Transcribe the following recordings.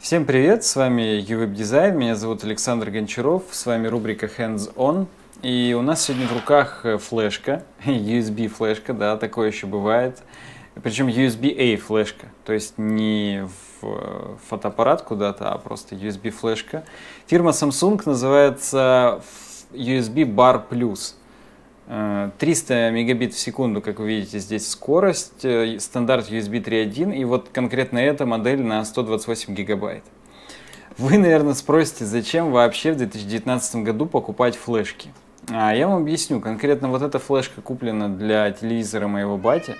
Всем привет, с вами UWeb Design, меня зовут Александр Гончаров, с вами рубрика Hands On. И у нас сегодня в руках э, флешка, USB флешка, да, такое еще бывает. Причем USB-A флешка, то есть не в э, фотоаппарат куда-то, а просто USB флешка. Фирма Samsung называется USB Bar Plus. 300 э, мегабит в секунду, как вы видите, здесь скорость, э, стандарт USB 3.1, и вот конкретно эта модель на 128 гигабайт. Вы, наверное, спросите, зачем вообще в 2019 году покупать флешки? А я вам объясню, конкретно вот эта флешка куплена для телевизора моего бати.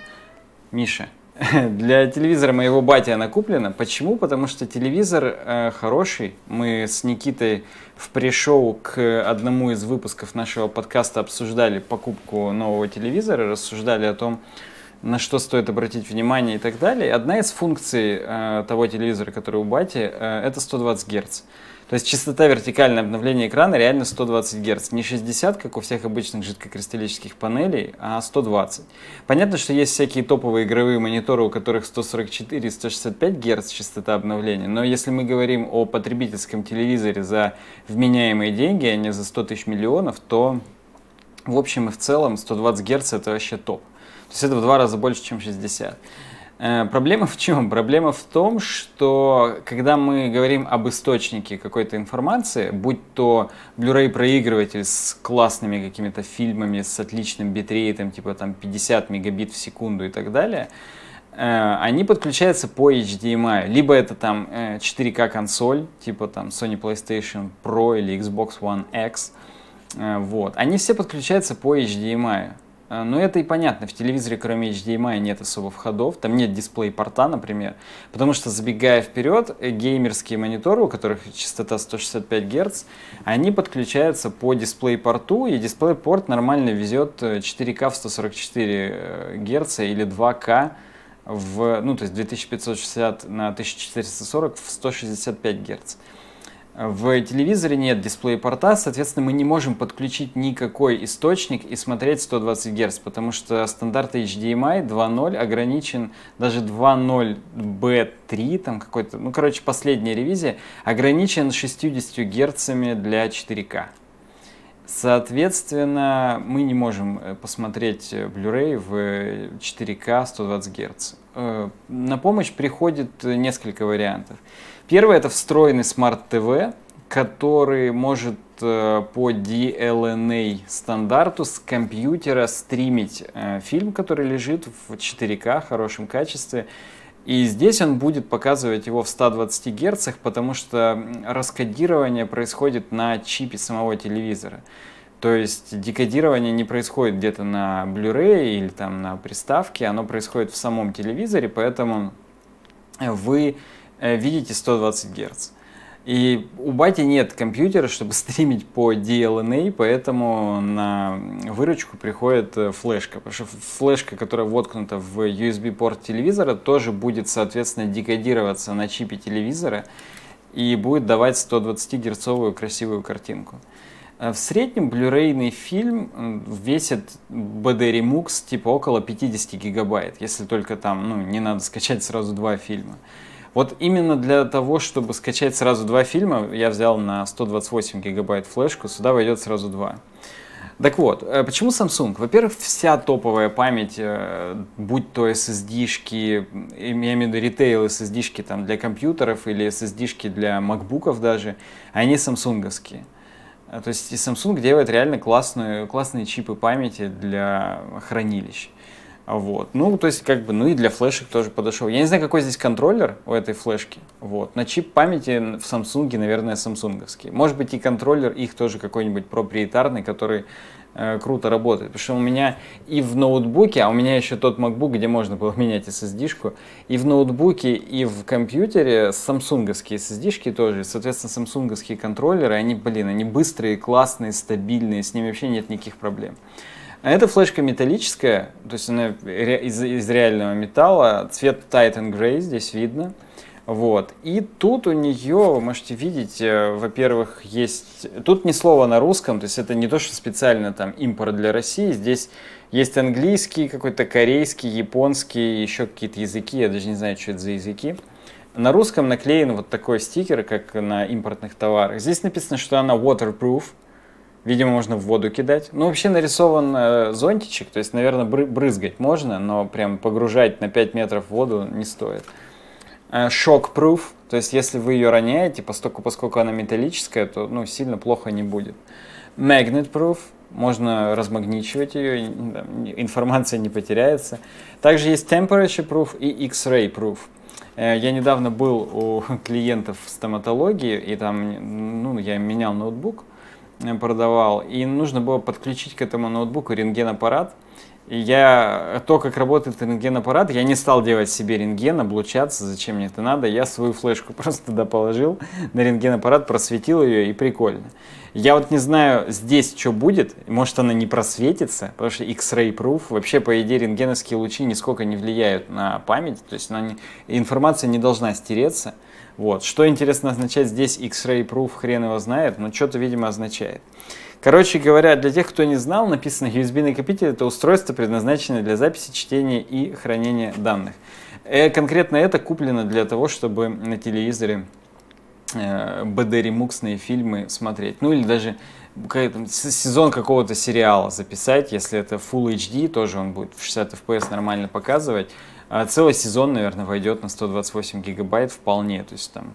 Миша, Для телевизора моего батя она куплена. Почему? Потому что телевизор э, хороший. Мы с Никитой в пришел к одному из выпусков нашего подкаста обсуждали покупку нового телевизора, рассуждали о том, на что стоит обратить внимание и так далее. Одна из функций э, того телевизора, который у бати, э, это 120 Гц. То есть частота вертикальное обновления экрана реально 120 Гц. Не 60, как у всех обычных жидкокристаллических панелей, а 120. Понятно, что есть всякие топовые игровые мониторы, у которых 144 и 165 Гц частота обновления, но если мы говорим о потребительском телевизоре за вменяемые деньги, а не за 100 тысяч миллионов, то в общем и в целом 120 Гц это вообще топ. То есть это в два раза больше, чем 60. Э, проблема в чем? Проблема в том, что когда мы говорим об источнике какой-то информации, будь то Blu-ray проигрыватель с классными какими-то фильмами, с отличным битрейтом, типа там 50 мегабит в секунду и так далее, э, они подключаются по HDMI. Либо это там 4К э, консоль, типа там Sony PlayStation Pro или Xbox One X. Вот. Они все подключаются по HDMI. А, ну, это и понятно. В телевизоре, кроме HDMI, нет особо входов. Там нет дисплей-порта, например. Потому что, забегая вперед, э, геймерские мониторы, у которых частота 165 Гц, они подключаются по дисплей-порту, и дисплей-порт нормально везет 4К э, в 144 э, Гц или 2К в, ну, то есть 2560 на 1440 в 165 Гц. В телевизоре нет дисплея порта соответственно, мы не можем подключить никакой источник и смотреть 120 Гц, потому что стандарт HDMI 2.0 ограничен даже 2.0B3, там какой-то, ну, короче, последняя ревизия, ограничен 60 Гц для 4К. Соответственно, мы не можем э, посмотреть э, Blu-ray в 4К 120 Гц. Э, на помощь приходит несколько вариантов. Первое это встроенный смарт-ТВ, который может э, по DLNA стандарту с компьютера стримить э, фильм, который лежит в 4К хорошем качестве. И здесь он будет показывать его в 120 Гц, потому что раскодирование происходит на чипе самого телевизора. То есть декодирование не происходит где-то на Blu-ray или там на приставке, оно происходит в самом телевизоре, поэтому вы Э, видите 120 Гц. И у бати нет компьютера, чтобы стримить по DLNA, поэтому на выручку приходит э, флешка. Потому что флешка, которая воткнута в USB-порт телевизора, тоже будет, соответственно, декодироваться на чипе телевизора и будет давать 120-герцовую красивую картинку. Э, в среднем блюрейный фильм весит BD Remux типа около 50 гигабайт, если только там ну, не надо скачать сразу два фильма. Вот именно для того, чтобы скачать сразу два фильма, я взял на 128 гигабайт флешку, сюда войдет сразу два. Так вот, э, почему Samsung? Во-первых, вся топовая память, э, будь то SSD-шки, я имею в виду ритейл SSD-шки там, для компьютеров или SSD-шки для макбуков даже, они самсунговские. Э, то есть и Samsung делает реально классную, классные чипы памяти для хранилищ. Вот. Ну, то есть, как бы, ну и для флешек тоже подошел. Я не знаю, какой здесь контроллер у этой флешки. Вот. На чип памяти в Samsung, наверное, самсунговский. Может быть, и контроллер их тоже какой-нибудь проприетарный, который э, круто работает. Потому что у меня и в ноутбуке, а у меня еще тот MacBook, где можно было менять SSD-шку, и в ноутбуке, и в компьютере самсунговские SSD-шки тоже. соответственно, самсунговские контроллеры, они, блин, они быстрые, классные, стабильные, с ними вообще нет никаких проблем. А эта флешка металлическая, то есть она из, из реального металла, цвет Titan Grey здесь видно. Вот. И тут у нее, вы можете видеть, э, во-первых, есть... Тут ни слова на русском, то есть это не то, что специально там импорт для России. Здесь есть английский, какой-то корейский, японский, еще какие-то языки. Я даже не знаю, что это за языки. На русском наклеен вот такой стикер, как на импортных товарах. Здесь написано, что она waterproof, Видимо, можно в воду кидать. Ну, вообще нарисован э, зонтичек, то есть, наверное, бры- брызгать можно, но прям погружать на 5 метров в воду не стоит. Шок-proof, э, то есть, если вы ее роняете, поскольку, поскольку она металлическая, то ну, сильно плохо не будет. Magnet-proof, можно размагничивать ее, информация не потеряется. Также есть Temperature Proof и X-Ray Proof. Э, я недавно был у клиентов в стоматологии, и там ну, я менял ноутбук, продавал, и нужно было подключить к этому ноутбуку рентген-аппарат. И я то, как работает рентген-аппарат, я не стал делать себе рентген, облучаться, зачем мне это надо. Я свою флешку просто туда положил на рентген-аппарат, просветил ее, и прикольно. Я вот не знаю здесь, что будет. Может, она не просветится, потому что X-Ray Proof. Вообще, по идее, рентгеновские лучи нисколько не влияют на память. То есть она не, информация не должна стереться. Вот. Что, интересно, означает здесь X-Ray Proof, хрен его знает, но что-то, видимо, означает. Короче говоря, для тех, кто не знал, написано USB-накопитель — это устройство, предназначенное для записи, чтения и хранения данных. И э, конкретно это куплено для того, чтобы на телевизоре БД-ремуксные э, фильмы смотреть. Ну или даже сезон какого-то сериала записать, если это Full HD, тоже он будет в 60 FPS нормально показывать. А целый сезон, наверное, войдет на 128 гигабайт вполне. То есть там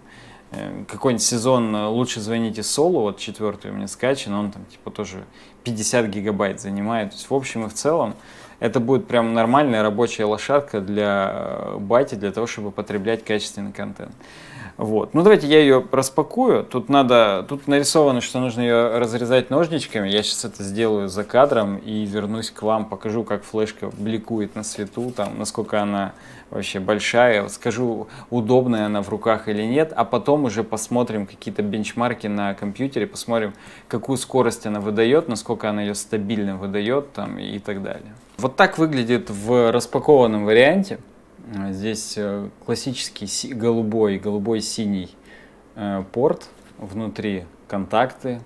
э, какой-нибудь сезон э, «Лучше звоните Солу», вот четвертый у меня скачан, он там типа тоже 50 гигабайт занимает. То есть в общем и в целом это будет прям нормальная рабочая лошадка для э, бати, для того, чтобы потреблять качественный контент. Вот. Ну, давайте я ее распакую. Тут надо, тут нарисовано, что нужно ее разрезать ножничками. Я сейчас это сделаю за кадром и вернусь к вам, покажу, как флешка бликует на свету, там, насколько она вообще большая. Скажу, удобная она в руках или нет, а потом уже посмотрим какие-то бенчмарки на компьютере, посмотрим, какую скорость она выдает, насколько она ее стабильно выдает там, и так далее. Вот так выглядит в распакованном варианте. Здесь э, классический голубой, голубой-синий э, порт, внутри контакты,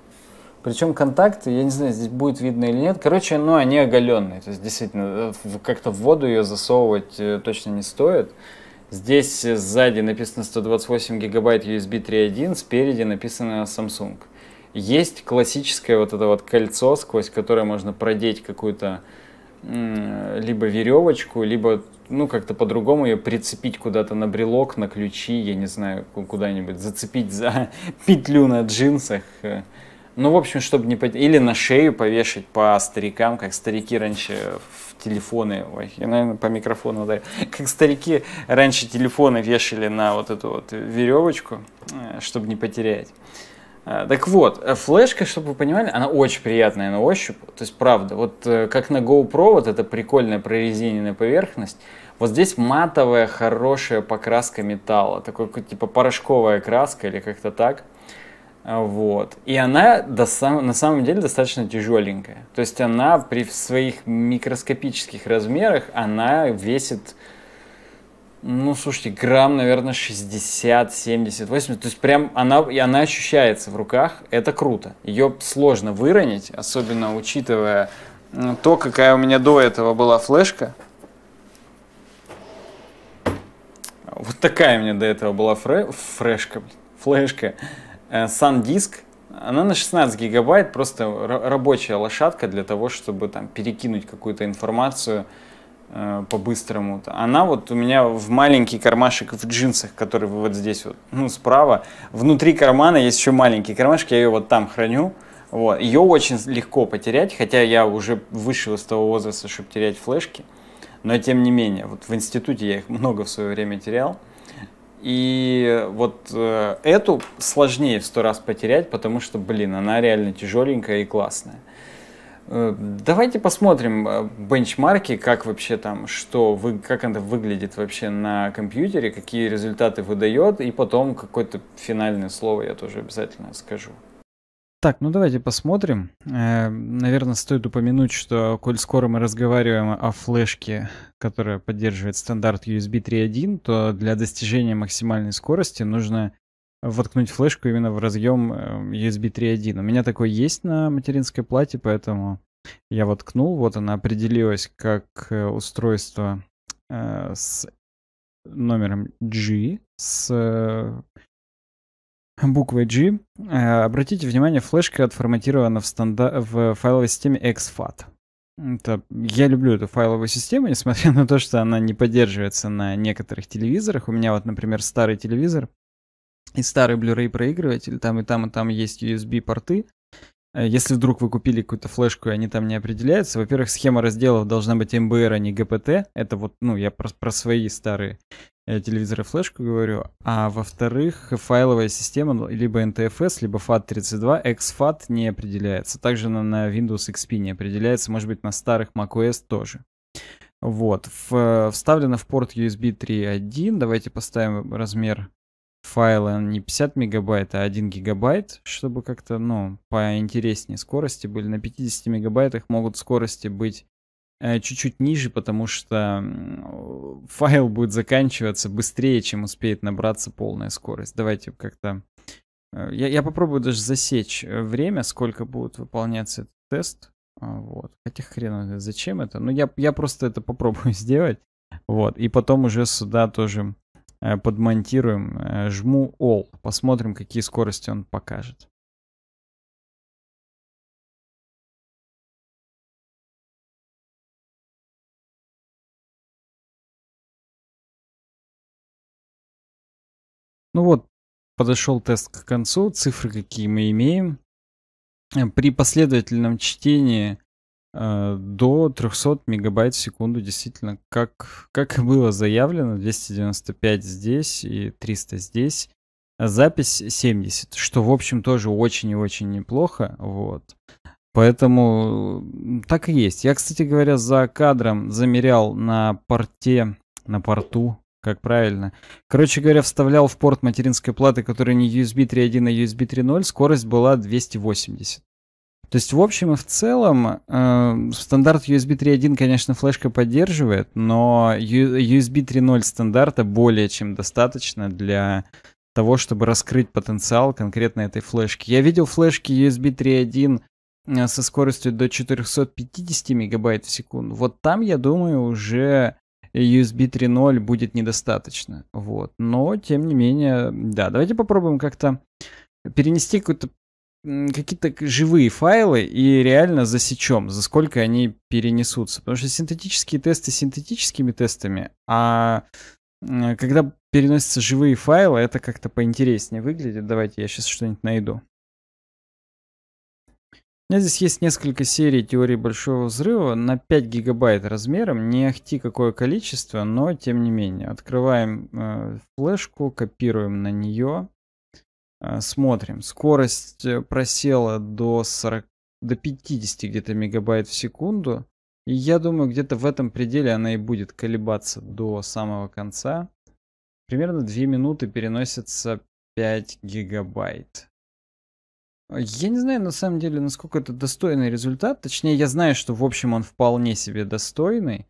причем контакты, я не знаю, здесь будет видно или нет. Короче, ну они оголенные. То есть действительно, э, как-то в воду ее засовывать э, точно не стоит. Здесь э, сзади написано 128 гигабайт USB 3.1, спереди написано Samsung. Есть классическое вот это вот кольцо, сквозь которое можно продеть какую-то либо веревочку, либо ну как-то по-другому ее прицепить куда-то на брелок, на ключи, я не знаю, куда-нибудь зацепить за петлю на джинсах. Ну, в общем, чтобы не... Или на шею повешать по старикам, как старики раньше в телефоны... Ой, я, наверное, по микрофону ударил. Как старики раньше телефоны вешали на вот эту вот веревочку, э, чтобы не потерять. А, так вот, э, флешка, чтобы вы понимали, она очень приятная на ощупь. То есть, правда, вот э, как на GoPro, вот эта прикольная прорезиненная поверхность, вот здесь матовая, хорошая покраска металла. Такой, типа, порошковая краска или как-то так. А, вот. И она до сам, на самом деле достаточно тяжеленькая. То есть она при своих микроскопических размерах, она весит, ну, слушайте, грамм, наверное, 60, 70, 80. То есть прям она, и она ощущается в руках. Это круто. Ее сложно выронить, особенно учитывая то, какая у меня до этого была флешка. Вот такая у меня до этого была фре фрешка, флешка. Э, SanDisk, она на 16 гигабайт, просто рабочая лошадка для того, чтобы там перекинуть какую-то информацию э, по-быстрому. Она вот у меня в маленький кармашек в джинсах, который вот здесь вот, ну, справа. Внутри кармана есть еще маленький кармашек, я ее вот там храню. Вот. Ее очень легко потерять, хотя я уже вышел из того возраста, чтобы терять флешки. Но тем не менее, вот в институте я их много в свое время терял. И вот э, эту сложнее в сто раз потерять, потому что, блин, она реально тяжеленькая и классная. Э, давайте посмотрим э, бенчмарки, как вообще там, что, вы, как это выглядит вообще на компьютере, какие результаты выдает, и потом какое-то финальное слово я тоже обязательно скажу. Так, ну давайте посмотрим. Э, Наверное, стоит упомянуть, что коль скоро мы разговариваем о флешке, которая поддерживает стандарт USB 3.1, то для достижения максимальной скорости нужно воткнуть флешку именно в разъем э, USB 3.1. У меня такой есть на материнской плате, поэтому я воткнул. Вот она определилась как э, устройство с номером G, с буквой G. Э, обратите внимание, флешка отформатирована в, станда... в файловой системе XFAT. Это... Я люблю эту файловую систему, несмотря на то, что она не поддерживается на некоторых телевизорах. У меня вот, например, старый телевизор и старый Blu-ray проигрыватель, там и там и там есть USB-порты. Э, если вдруг вы купили какую-то флешку, и они там не определяются, во-первых, схема разделов должна быть MBR, а не GPT. Это вот, ну, я про, про свои старые я э, телевизора флешку говорю, а во-вторых, файловая система ну, либо NTFS, либо FAT32, XFAT не определяется. Также на, на Windows XP не определяется, может быть, на старых macOS тоже. Вот, в, вставлено в порт USB 3.1, давайте поставим размер файла не 50 мегабайт, а 1 гигабайт, чтобы как-то, ну, поинтереснее скорости были. На 50 мегабайтах могут скорости быть Э, чуть-чуть ниже, потому что файл будет заканчиваться быстрее, чем успеет набраться полная скорость. Давайте как-то... Э, я, я попробую даже засечь э, время, сколько будет выполняться этот тест. А, вот. Хотя хрен зачем это. Ну, я, я просто это попробую сделать. Вот. И потом уже сюда тоже подмонтируем. Жму All. Посмотрим, какие скорости он покажет. Ну вот, подошел тест к концу, цифры какие мы имеем. Э, при последовательном чтении э, до 300 мегабайт в секунду, действительно, как, как было заявлено, 295 здесь и 300 здесь. Запись 70, что, в общем, тоже очень и очень неплохо. Вот. Поэтому так и есть. Я, кстати говоря, за кадром замерял на порте, на порту, как правильно. Короче говоря, вставлял в порт материнской платы, которая не USB 3.1, а USB 3.0, скорость была 280. То есть, в общем и в целом, э, стандарт USB 3.1, конечно, флешка поддерживает, но USB 3.0 стандарта более чем достаточно для того, чтобы раскрыть потенциал конкретно этой флешки. Я видел флешки USB 3.1 э, со скоростью до 450 мегабайт в секунду. Вот там, я думаю, уже USB 3.0 будет недостаточно. Вот. Но, тем не менее, да, давайте попробуем как-то перенести какую-то какие-то живые файлы и реально засечем, за сколько они перенесутся. Потому что синтетические тесты синтетическими тестами, а когда переносятся живые файлы, это как-то поинтереснее выглядит. Давайте я сейчас что-нибудь найду. У меня здесь есть несколько серий теории Большого Взрыва на 5 гигабайт размером, не ахти какое количество, но тем не менее. Открываем э, флешку, копируем на нее, э, смотрим. Скорость э, просела до 40, до 50 где-то мегабайт в секунду. И я думаю, где-то в этом пределе она и будет колебаться до самого конца. Примерно 2 минуты переносится 5 гигабайт. А, я не знаю, на самом деле, насколько это достойный результат. Точнее, я знаю, что, в общем, он вполне себе достойный.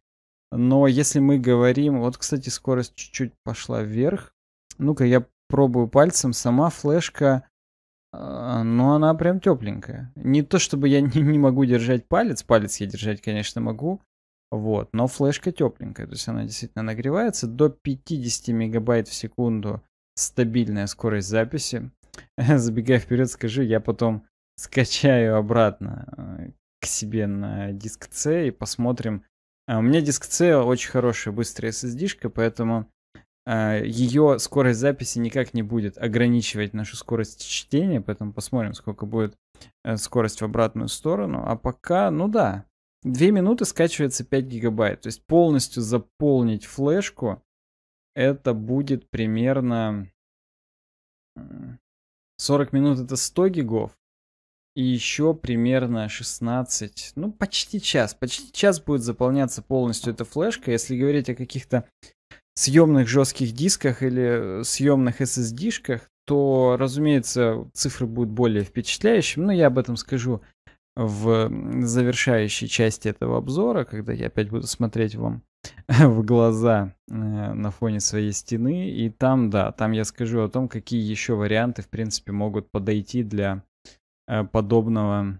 Но если мы говорим... Вот, кстати, скорость чуть-чуть пошла вверх. Ну-ка, я пробую пальцем. Сама флешка... А, но ну, она прям тепленькая. Не то чтобы я не, не могу держать палец, палец я держать, конечно, могу. Вот, но флешка тепленькая, то есть она действительно нагревается до 50 мегабайт в секунду стабильная скорость записи. забегая вперед, скажу, я потом скачаю обратно э, к себе на диск C и посмотрим. А, у меня диск C очень хорошая быстрая SSD, шка поэтому э, ее скорость записи никак не будет ограничивать нашу скорость чтения, поэтому посмотрим, сколько будет э, скорость в обратную сторону. А пока, ну да, 2 минуты скачивается 5 гигабайт. То есть полностью заполнить флешку это будет примерно... 40 минут это 100 гигов. И еще примерно 16, ну почти час. Почти час будет заполняться полностью эта флешка. Если говорить о каких-то съемных жестких дисках или э, съемных SSD-шках, то, разумеется, цифры будут более впечатляющими, но я об этом скажу в завершающей части этого обзора, когда я опять буду смотреть вам в глаза э, на фоне своей стены. И там, да, там я скажу о том, какие еще варианты, в принципе, могут подойти для э, подобного,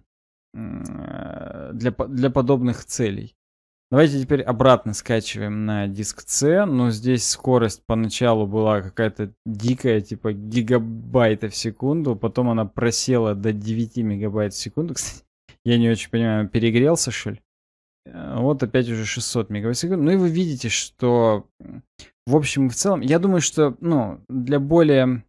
э, для, для подобных целей. Давайте теперь обратно скачиваем на диск C, но здесь скорость поначалу была какая-то дикая, типа гигабайта в секунду, потом она просела до 9 мегабайт в секунду. Кстати, я не очень понимаю, перегрелся, что ли? Э, вот опять уже 600 мегабайт Ну и вы видите, что в общем и в целом, я думаю, что ну, для более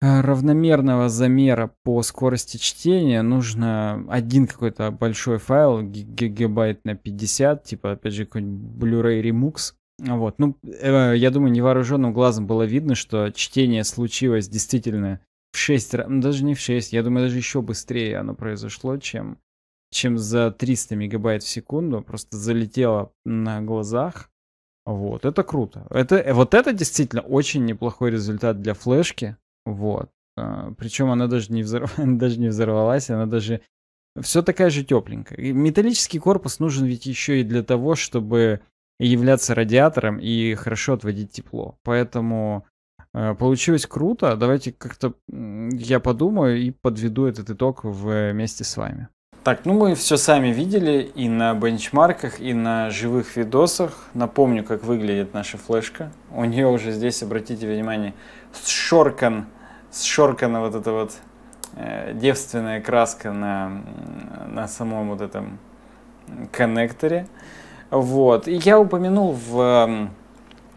э, равномерного замера по скорости чтения нужно один какой-то большой файл, гигабайт на 50, типа, опять же, какой-нибудь Blu-ray Remix. Вот, ну, э, я думаю, невооруженным глазом было видно, что чтение случилось действительно в 6 раз, ну, даже не в 6, я думаю, даже еще быстрее оно произошло, чем, чем за 300 мегабайт в секунду, просто залетело на глазах. Вот, это круто. Это, э, вот это действительно очень неплохой результат для флешки. Вот. А, причем она даже не, взорв... даже не взорвалась, она даже все такая же тепленькая. металлический корпус нужен ведь еще и для того, чтобы являться радиатором и хорошо отводить тепло. Поэтому Э, получилось круто. Давайте как-то я подумаю и подведу этот итог э, вместе с вами. Так, ну мы все сами видели и на бенчмарках, и на живых видосах. Напомню, как выглядит наша флешка. У нее уже здесь, обратите внимание, сшоркан, сшоркана вот эта вот э, девственная краска на, на самом вот этом коннекторе. Вот. И я упомянул в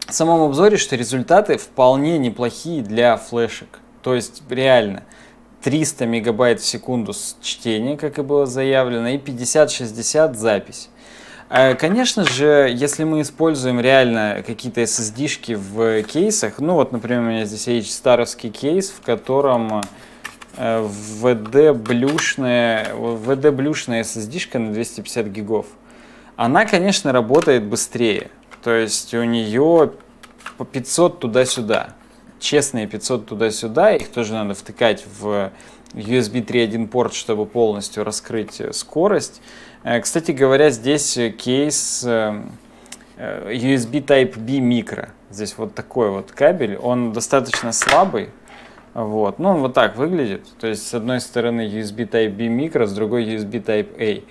в самом обзоре, что результаты вполне неплохие для флешек. То есть реально 300 мегабайт в секунду с чтения, как и было заявлено, и 50-60 запись. А, конечно же, если мы используем реально какие-то SSD-шки в кейсах, ну вот, например, у меня здесь есть старовский кейс, в котором э, VD-блюшная VD SSD-шка на 250 гигов, она, конечно, работает быстрее. То есть у нее 500 туда-сюда. Честные 500 туда-сюда. Их тоже надо втыкать в USB 3.1 порт, чтобы полностью раскрыть э, скорость. Э, кстати говоря, здесь э, кейс USB Type-B микро. Здесь вот такой вот кабель. Он достаточно слабый. Вот. Ну, он вот так выглядит. То есть, с одной стороны USB Type-B микро, с другой USB Type-A.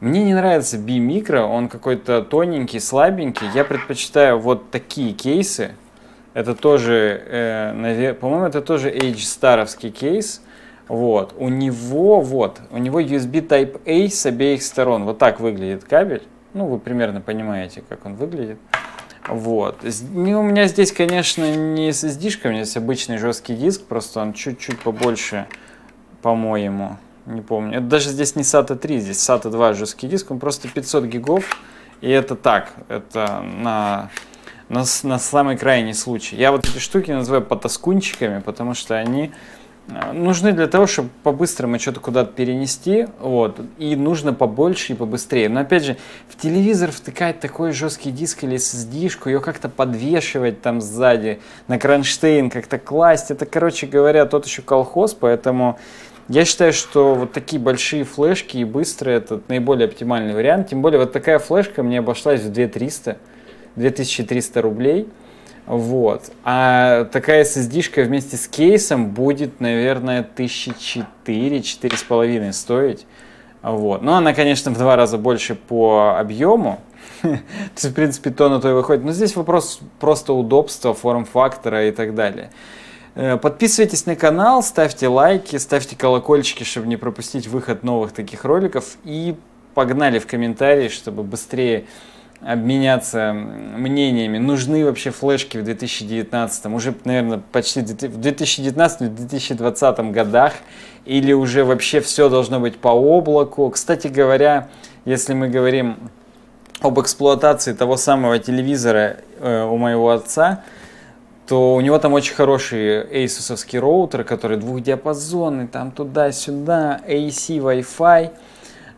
Мне не нравится B-микро, он какой-то тоненький, слабенький. Я предпочитаю вот такие кейсы. Это тоже, э, по-моему, это тоже Age старовский кейс. Вот. У него, вот, у него USB Type-A с обеих сторон. Вот так выглядит кабель. Ну, вы примерно понимаете, как он выглядит. Вот. И ну, у меня здесь, конечно, не с sd у а меня здесь обычный жесткий диск, просто он чуть-чуть побольше, по-моему не помню. Это даже здесь не SATA 3, здесь SATA 2 жесткий диск, он просто 500 гигов. И это так, это на, на, на самый крайний случай. Я вот эти штуки называю потаскунчиками, потому что они э, нужны для того, чтобы по-быстрому что-то куда-то перенести, вот, и нужно побольше и побыстрее. Но опять же, в телевизор втыкать такой жесткий диск или SSD-шку, ее как-то подвешивать там сзади, на кронштейн как-то класть, это, короче говоря, тот еще колхоз, поэтому я считаю, что вот такие большие флешки и быстрые это наиболее оптимальный вариант. Тем более вот такая флешка мне обошлась в 2300, 2300 рублей. Вот. А такая SSD шка вместе с кейсом будет, наверное, 1004, 4,5 стоить. Вот. Но она, конечно, в два раза больше по объему. То есть, в принципе, то на то и выходит. Но здесь вопрос просто удобства, форм-фактора и так далее. Э, подписывайтесь на канал, ставьте лайки, ставьте колокольчики, чтобы не пропустить выход новых таких роликов. И погнали в комментарии, чтобы быстрее обменяться мнениями. Нужны вообще флешки в 2019, уже, наверное, почти в 2019-2020 годах, или уже вообще все должно быть по облаку. Кстати говоря, если мы говорим об эксплуатации того самого телевизора э, у моего отца, то у него там очень хороший asus роутер, который двухдиапазонный, там туда-сюда, AC, Wi-Fi.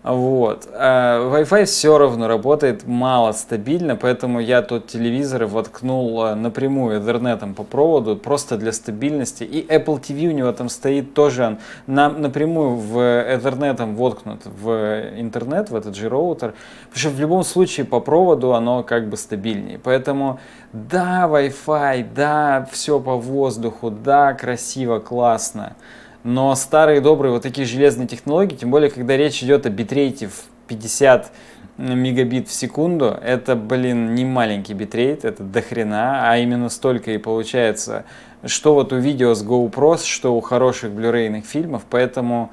Вот. А Wi-Fi все равно работает мало стабильно, поэтому я тут телевизоры воткнул э, напрямую интернетом по проводу, просто для стабильности. И Apple TV у него там стоит тоже, он на, напрямую в интернетом воткнут в интернет, в этот же роутер. Потому что в любом случае по проводу оно как бы стабильнее. Поэтому да, Wi-Fi, да, все по воздуху, да, красиво, классно но старые добрые вот такие железные технологии, тем более, когда речь идет о битрейте в 50 мегабит в секунду, это, блин, не маленький битрейт, это дохрена, а именно столько и получается, что вот у видео с GoPro, что у хороших блюрейных фильмов, поэтому...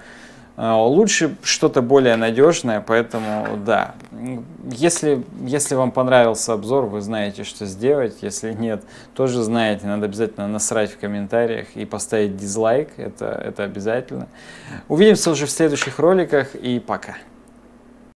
А, лучше что-то более надежное, поэтому да. Если, если вам понравился обзор, вы знаете, что сделать. Если нет, тоже знаете. Надо обязательно насрать в комментариях и поставить дизлайк. Это, это обязательно. Увидимся уже в следующих роликах и пока.